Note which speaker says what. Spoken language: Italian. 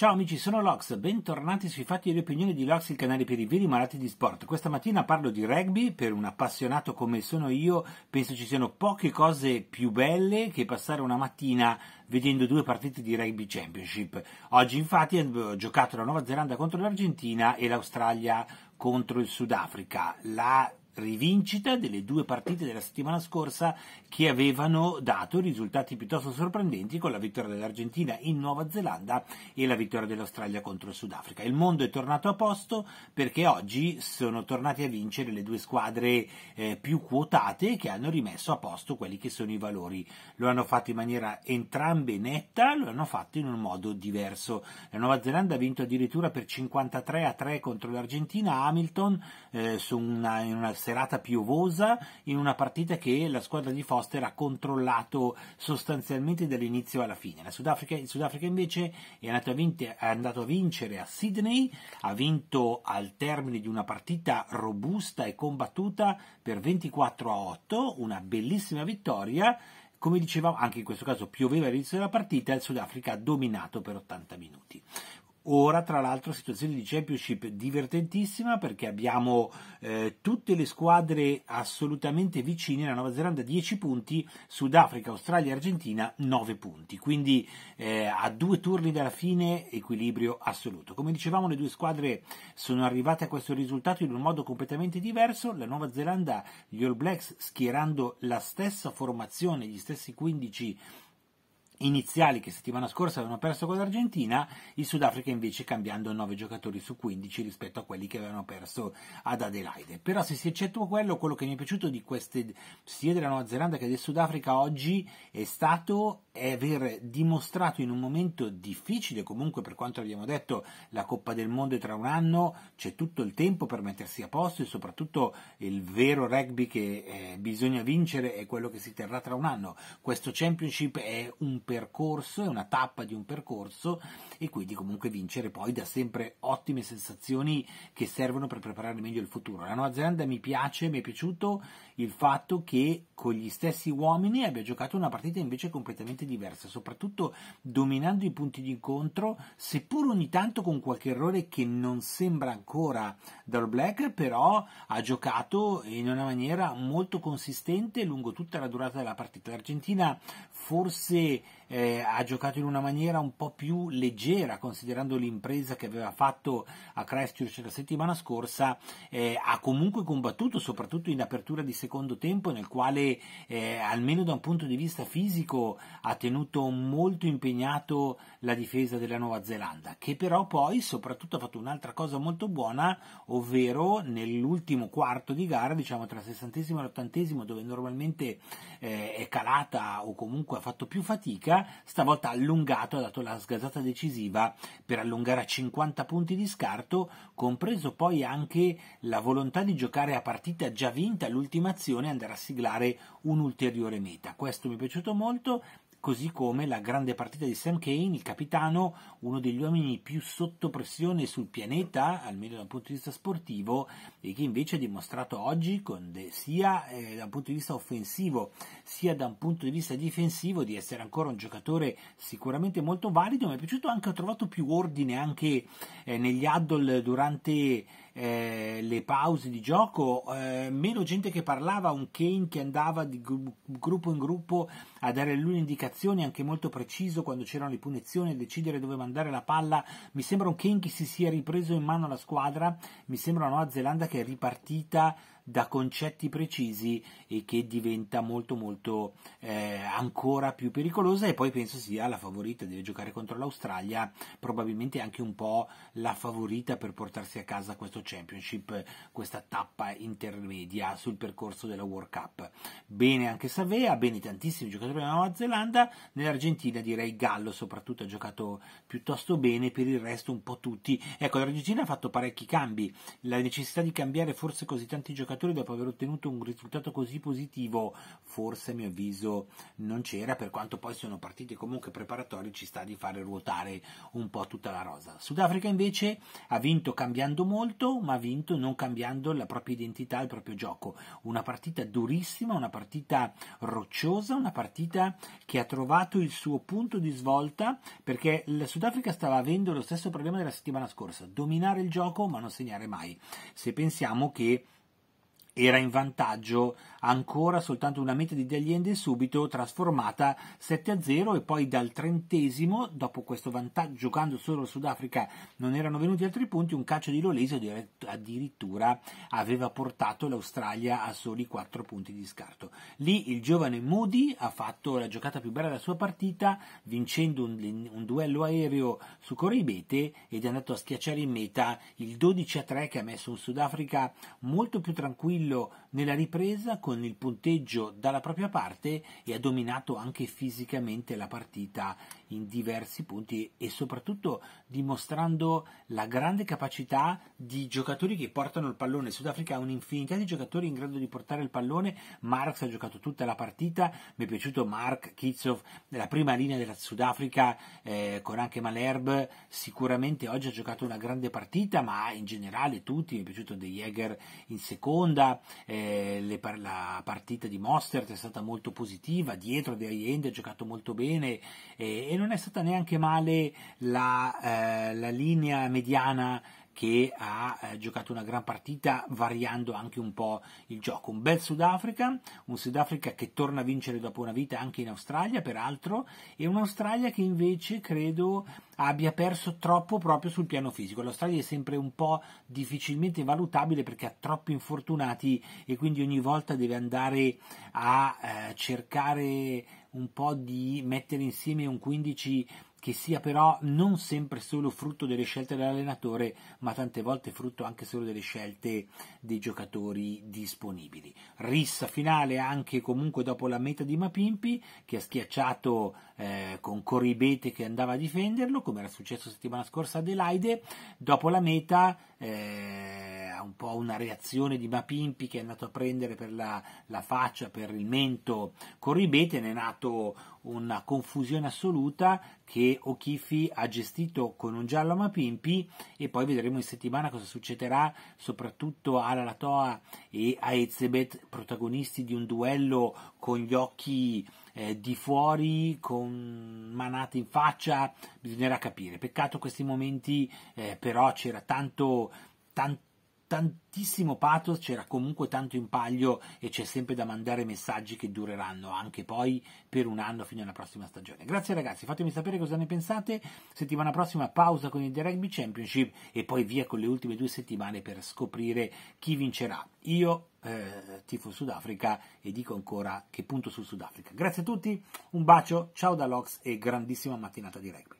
Speaker 1: Ciao amici, sono Lox, bentornati sui fatti e le opinioni di Lox, il canale per i veri malati di sport. Questa mattina parlo di rugby, per un appassionato come sono io penso ci siano poche cose più belle che passare una mattina vedendo due partite di rugby championship. Oggi infatti ho giocato la Nuova Zelanda contro l'Argentina e l'Australia contro il Sudafrica. La rivincita delle due partite della settimana scorsa che avevano dato risultati piuttosto sorprendenti con la vittoria dell'Argentina in Nuova Zelanda e la vittoria dell'Australia contro il Sudafrica. Il mondo è tornato a posto perché oggi sono tornate a vincere le due squadre eh, più quotate che hanno rimesso a posto quelli che sono i valori. Lo hanno fatto in maniera entrambe netta, lo hanno fatto in un modo diverso. La Nuova Zelanda ha vinto addirittura per 53 a 3 contro l'Argentina, Hamilton eh, su una, in una serata piovosa in una partita che la squadra di Foster ha controllato sostanzialmente dall'inizio alla fine. La Sudafrica, il Sudafrica invece è andato, vinte, è andato, a vincere a Sydney, ha vinto al termine di una partita robusta e combattuta per 24 a 8, una bellissima vittoria. Come dicevamo, anche in questo caso pioveva all'inizio della partita, il Sudafrica ha dominato per 80 minuti. Ora, tra l'altro, situazione di Championship divertentissima perché abbiamo eh, tutte le squadre assolutamente vicine, la Nuova Zelanda 10 punti, Sudafrica, Australia e Argentina 9 punti, quindi eh, a due turni dalla fine equilibrio assoluto. Come dicevamo le due squadre sono arrivate a questo risultato in un modo completamente diverso, la Nuova Zelanda, gli All Blacks schierando la stessa formazione, gli stessi 15 punti iniziali che settimana scorsa avevano perso con l'Argentina, il Sudafrica invece cambiando 9 giocatori su 15 rispetto a quelli che avevano perso ad Adelaide. Però se si eccettua quello, quello che mi è piaciuto di queste sia della Nuova Zelanda che del Sudafrica oggi è stato aver dimostrato in un momento difficile, comunque per quanto abbiamo detto, la Coppa del Mondo è tra un anno, c'è tutto il tempo per mettersi a posto e soprattutto il vero rugby che eh, bisogna vincere è quello che si terrà tra un anno. Questo championship è un percorso, è una tappa di un percorso e quindi comunque vincere poi dà sempre ottime sensazioni che servono per preparare meglio il futuro. La Nuova Zelanda mi piace, mi è piaciuto il fatto che con gli stessi uomini abbia giocato una partita invece completamente diversa, soprattutto dominando i punti di incontro, seppur ogni tanto con qualche errore che non sembra ancora dal Black, però ha giocato in una maniera molto consistente lungo tutta la durata della partita. L'Argentina forse eh, ha giocato in una maniera un po' più leggera, considerando l'impresa che aveva fatto a Christchurch la settimana scorsa, eh, ha comunque combattuto, soprattutto in apertura di secondo tempo, nel quale eh, almeno da un punto di vista fisico ha tenuto molto impegnato la difesa della Nuova Zelanda, che però poi soprattutto ha fatto un'altra cosa molto buona, ovvero nell'ultimo quarto di gara, diciamo tra il sessantesimo e l'ottantesimo, dove normalmente eh, è calata o comunque ha fatto più fatica, stavolta ha allungato, ha dato la sgasata decisiva per allungare a 50 punti di scarto, compreso poi anche la volontà di giocare a partita già vinta l'ultima azione e andare a siglare un'ulteriore meta. Questo mi è piaciuto molto così come la grande partita di Sam Kane, il capitano, uno degli uomini più sotto pressione sul pianeta, almeno dal punto di vista sportivo, e che invece ha dimostrato oggi, de, sia eh, da un punto di vista offensivo sia da un punto di vista difensivo, di essere ancora un giocatore sicuramente molto valido. Mi è piaciuto anche, ho trovato più ordine anche eh, negli addol durante eh, le pause di gioco, eh, meno gente che parlava, un Kane che andava di gruppo in gruppo a dare lui indicazioni anche molto preciso quando c'erano le punizioni, a decidere dove mandare la palla. Mi sembra un Kane che si sia ripreso in mano la squadra, mi sembra una Nuova Zelanda che è ripartita da concetti precisi e che diventa molto molto eh, ancora più pericolosa e poi penso sia la favorita, deve giocare contro l'Australia, probabilmente anche un po' la favorita per portarsi a casa questo championship, questa tappa intermedia sul percorso della World Cup. Bene anche Savea, bene tantissimi giocatori della Nuova Zelanda, nell'Argentina direi Gallo soprattutto ha giocato piuttosto bene, per il resto un po' tutti. Ecco, l'Argentina ha fatto parecchi cambi, la necessità di cambiare forse così tanti giocatori giocatore dopo aver ottenuto un risultato così positivo forse a mio avviso non c'era per quanto poi sono partite comunque preparatorie ci sta di fare ruotare un po' tutta la rosa Sudafrica invece ha vinto cambiando molto ma ha vinto non cambiando la propria identità il proprio gioco una partita durissima una partita rocciosa una partita che ha trovato il suo punto di svolta perché la Sudafrica stava avendo lo stesso problema della settimana scorsa dominare il gioco ma non segnare mai se pensiamo che era in vantaggio ancora soltanto una meta di D'Allende subito trasformata 7-0 a e poi dal trentesimo, dopo questo vantaggio giocando solo il Sudafrica non erano venuti altri punti, un calcio di Lolese addirittura aveva portato l'Australia a soli 4 punti di scarto. Lì il giovane Moody ha fatto la giocata più bella della sua partita vincendo un, un duello aereo su Coribete ed è andato a schiacciare in meta il 12-3 che ha messo un Sudafrica molto più tranquillo lo... Nella ripresa con il punteggio dalla propria parte e ha dominato anche fisicamente la partita in diversi punti e soprattutto dimostrando la grande capacità di giocatori che portano il pallone. Il Sudafrica ha un'infinità di giocatori in grado di portare il pallone. Marx ha giocato tutta la partita, mi è piaciuto Mark Kitzhoff, nella prima linea della Sudafrica eh, con anche Malherbe, sicuramente oggi ha giocato una grande partita, ma in generale tutti, mi è piaciuto De Jäger in seconda, eh, le, la partita di Mostert è stata molto positiva, dietro di Allende ha giocato molto bene eh, e non è stata neanche male la, eh, la linea mediana che ha eh, giocato una gran partita variando anche un po' il gioco. Un bel Sudafrica, un Sudafrica che torna a vincere dopo una vita anche in Australia, peraltro, e un'Australia che invece credo abbia perso troppo proprio sul piano fisico. L'Australia è sempre un po' difficilmente valutabile perché ha troppi infortunati e quindi ogni volta deve andare a eh, cercare un po' di mettere insieme un 15 che sia però non sempre solo frutto delle scelte dell'allenatore, ma tante volte frutto anche solo delle scelte dei giocatori disponibili. Rissa finale anche comunque dopo la meta di Mapimpi, che ha schiacciato eh, con Corribete che andava a difenderlo, come era successo settimana scorsa ad Adelaide, dopo la meta... Eh, un po' una reazione di Mapimpi che è andato a prendere per la, la faccia, per il mento Corribete, ne è nato una confusione assoluta che O'Keefe ha gestito con un giallo a Mapimpi e poi vedremo in settimana cosa succederà soprattutto a Lalatoa e a Ezebet protagonisti di un duello con gli occhi eh, di fuori con manate in faccia bisognerà capire peccato questi momenti eh, però c'era tanto, tanto tantissimo pathos, c'era comunque tanto impaglio e c'è sempre da mandare messaggi che dureranno anche poi per un anno fino alla prossima stagione. Grazie ragazzi, fatemi sapere cosa ne pensate. Settimana prossima pausa con il The Rugby Championship e poi via con le ultime due settimane per scoprire chi vincerà. Io eh, tifo Sudafrica e dico ancora che punto sul Sudafrica. Grazie a tutti, un bacio, ciao da Lox e grandissima mattinata di rugby.